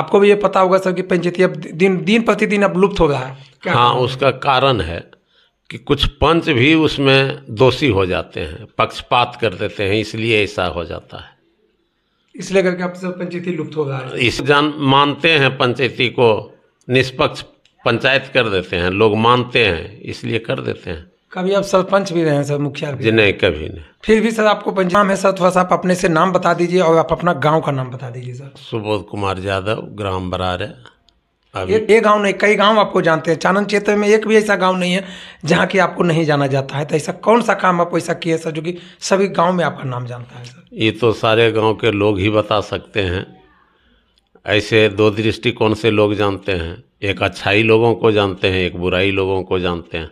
आपको भी ये पता होगा सर कि पंचायती अब दिन दिन प्रतिदिन अब लुप्त हो रहा है क्या हाँ उसका कारण है कि कुछ पंच भी उसमें दोषी हो जाते हैं पक्षपात कर देते हैं इसलिए ऐसा हो जाता है इसलिए करके अब सर पंचायती लुप्त हो रहा है इस जान मानते हैं पंचायती को निष्पक्ष पंचायत कर देते हैं लोग मानते हैं इसलिए कर देते हैं कभी आप सरपंच भी रहे हैं सर मुखिया भी नहीं कभी नहीं फिर भी सर आपको पंजाब है सर थोड़ा सा आप अपने से नाम बता दीजिए और आप अपना गांव का नाम बता दीजिए सर सुबोध कुमार यादव ग्राम बरार है ये गांव नहीं कई गांव आपको जानते हैं चानन क्षेत्र में एक भी ऐसा गांव नहीं है जहां की आपको नहीं जाना जाता है तो ऐसा कौन सा काम आप ऐसा किया सर जो कि सभी गाँव में आपका नाम जानता है सर ये तो सारे गाँव के लोग ही बता सकते हैं ऐसे दो दृष्टिकोण से लोग जानते हैं एक अच्छाई लोगों को जानते हैं एक बुराई लोगों को जानते हैं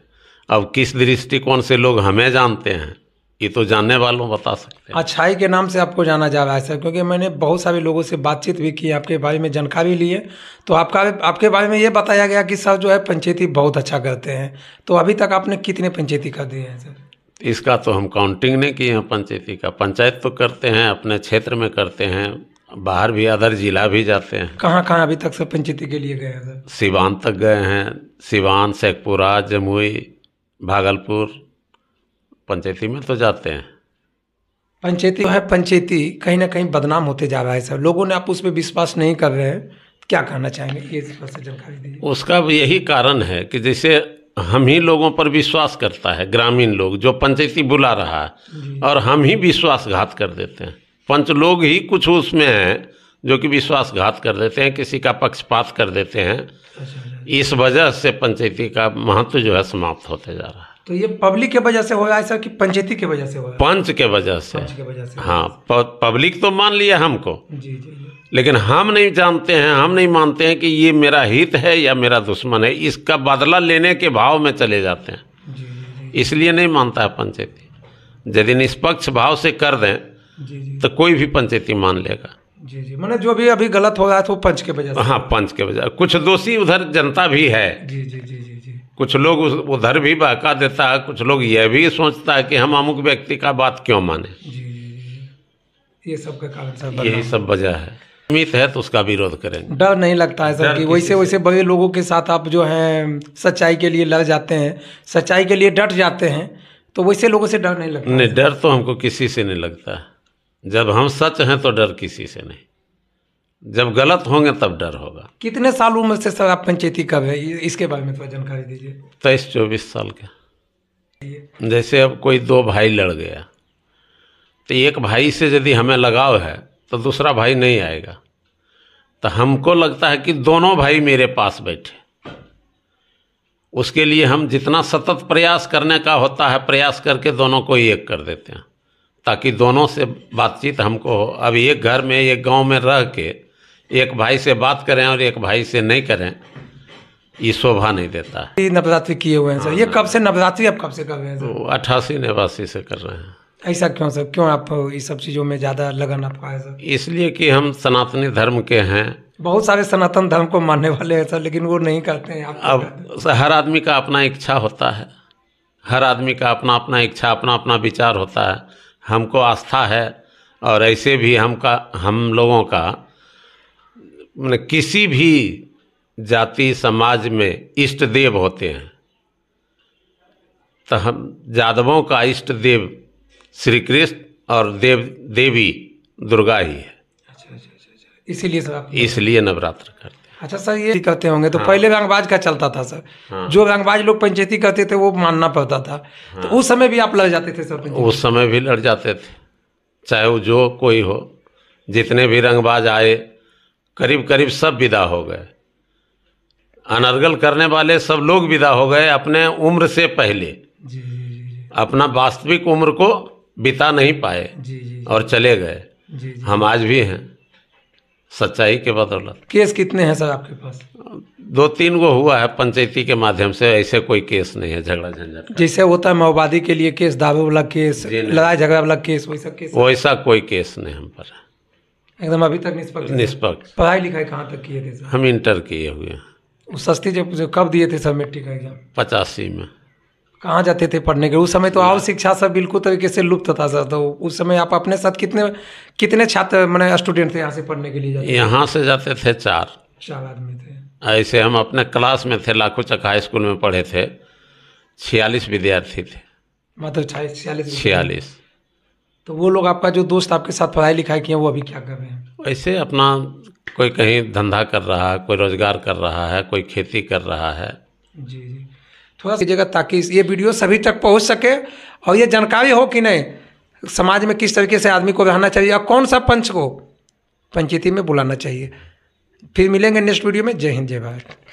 अब किस दृष्टिकोण से लोग हमें जानते हैं ये तो जानने वालों बता सकते हैं अच्छाई के नाम से आपको जाना जा रहा है सर क्योंकि मैंने बहुत सारे लोगों से बातचीत भी की आपके बारे में जानकारी ली है तो आपका आपके बारे में ये बताया गया कि सर जो है पंचायती बहुत अच्छा करते हैं तो अभी तक आपने कितने पंचायती कर दिए हैं सर इसका तो हम काउंटिंग नहीं किए हैं पंचायती का पंचायत तो करते हैं अपने क्षेत्र में करते हैं बाहर भी अदर जिला भी जाते हैं कहाँ कहाँ अभी तक सर पंचायती के लिए गए हैं सर सिवान तक गए हैं सिवान शेखपुरा जमुई भागलपुर पंचायती में तो जाते हैं पंचायती है पंचायती कहीं ना कहीं बदनाम होते जा रहा है सब लोगों ने आप उस पर विश्वास नहीं कर रहे हैं क्या कहना चाहेंगे ये जानकारी दीजिए उसका भी यही कारण है कि जैसे हम ही लोगों पर विश्वास करता है ग्रामीण लोग जो पंचायती बुला रहा है और हम ही विश्वासघात कर देते हैं पंच लोग ही कुछ उसमें हैं जो कि विश्वासघात कर देते हैं किसी का पक्षपात कर देते हैं अच्छा। इस वजह से पंचायती का महत्व जो है समाप्त होते जा रहा है तो ये पब्लिक के वजह से हो रहा है कि पंचायती के वजह से होगा पंच के वजह से पंच के वजह से हाँ पब्लिक तो मान लिया हमको जी जी लेकिन हम नहीं जानते हैं हम नहीं मानते हैं कि ये मेरा हित है या मेरा दुश्मन है इसका बदला लेने के भाव में चले जाते हैं इसलिए नहीं मानता है पंचायती यदि निष्पक्ष भाव से कर दें तो कोई भी पंचायती मान लेगा जी जी मैंने जो भी अभी गलत हो रहा था तो पंच के बजाय हाँ पंच के बजाय कुछ दोषी उधर जनता भी है जी जी जी जी जी कुछ लोग उधर भी बहका देता है कुछ लोग यह भी सोचता है कि हम अमुक व्यक्ति का बात क्यों माने जी ये सब का कारण यही सब वजह है उम्मीद है तो उसका विरोध करेंगे डर नहीं लगता है सर कि वैसे वैसे बड़े लोगों के साथ आप जो हैं सच्चाई के लिए लड़ जाते हैं सच्चाई के लिए डट जाते हैं तो वैसे लोगों से डर नहीं लगता नहीं डर तो हमको किसी से नहीं लगता है जब हम सच हैं तो डर किसी से नहीं जब गलत होंगे तब डर होगा कितने साल उम्र से सर आप पंचायती कब है इसके बारे में थोड़ा तो जानकारी दीजिए तेईस चौबीस साल के जैसे अब कोई दो भाई लड़ गया तो एक भाई से यदि हमें लगाव है तो दूसरा भाई नहीं आएगा तो हमको लगता है कि दोनों भाई मेरे पास बैठे उसके लिए हम जितना सतत प्रयास करने का होता है प्रयास करके दोनों को एक कर देते हैं ताकि दोनों से बातचीत हमको हो अब एक घर में एक गांव में रह के एक भाई से बात करें और एक भाई से नहीं करें ये शोभा नहीं देता ये नवरात्रि किए हुए हैं सर ये हाँ। कब से नवरात्रि अब कब से कर रहे हैं तो अठासी नवासी से कर रहे हैं ऐसा क्यों सर क्यों आप ये सब चीज़ों में ज़्यादा लगन आपका है सर इसलिए कि हम सनातनी धर्म के हैं बहुत सारे सनातन धर्म को मानने वाले हैं सर लेकिन वो नहीं करते हैं अब करते? हर आदमी का अपना इच्छा होता है हर आदमी का अपना अपना इच्छा अपना अपना विचार होता है हमको आस्था है और ऐसे भी हमका हम लोगों का मैंने किसी भी जाति समाज में इष्ट देव होते हैं तो हम जादवों का इष्ट देव श्री कृष्ण और देव देवी दुर्गा ही है अच्छा, अच्छा, अच्छा, इसीलिए सर इसलिए इसलिए नवरात्र करते अच्छा सर ये करते होंगे तो हाँ। पहले रंगबाज का चलता था सर हाँ। जो रंगबाज लोग पंचायती करते थे वो मानना पड़ता था तो हाँ। तो उस समय भी आप लड़ जाते थे सर उस समय भी लड़ जाते थे चाहे वो जो कोई हो जितने भी रंगबाज आए करीब करीब सब विदा हो गए अनर्गल करने वाले सब लोग विदा हो गए अपने उम्र से पहले जी, जी, जी। अपना वास्तविक उम्र को बिता नहीं पाए जी, जी, और चले गए हम आज भी हैं सच्चाई के बदौलत केस कितने हैं सर आपके पास दो तीन गो हुआ है पंचायती के माध्यम से ऐसे कोई केस नहीं है झगड़ा झंझट जैसे होता है माओवादी के लिए केस दावे वाला केस लड़ाई झगड़ा वाला केस वैसा केस वैसा कोई केस नहीं हम पर एकदम अभी तक निष्पक्ष निष्पक्ष पढ़ाई लिखाई कहाँ तक किए थे हम इंटर किए हुए हैं सस्ती जब कब दिए थे सर मेट्रिक का एग्जाम पचासी में कहाँ जाते थे पढ़ने के उस समय तो आओ शिक्षा सब बिल्कुल तरीके से लुप्त था सर तो उस समय आप अपने साथ कितने कितने छात्र मैंने स्टूडेंट थे यहाँ से पढ़ने के लिए जाते यहाँ से जाते थे चार चार आदमी थे ऐसे हम अपने क्लास में थे लाखों चक हाई स्कूल में पढ़े थे छियालीस विद्यार्थी थे मतलब छियालीस छियालीस तो वो लोग आपका जो दोस्त आपके साथ पढ़ाई लिखाई किए वो अभी क्या कर रहे हैं ऐसे अपना कोई कहीं धंधा कर रहा है कोई रोजगार कर रहा है कोई खेती कर रहा है जी जी थोड़ा कीजिएगा ताकि ये वीडियो सभी तक पहुँच सके और ये जानकारी हो कि नहीं समाज में किस तरीके से आदमी को रहना चाहिए और कौन सा पंच को पंचायती में बुलाना चाहिए फिर मिलेंगे नेक्स्ट वीडियो में जय हिंद जय भारत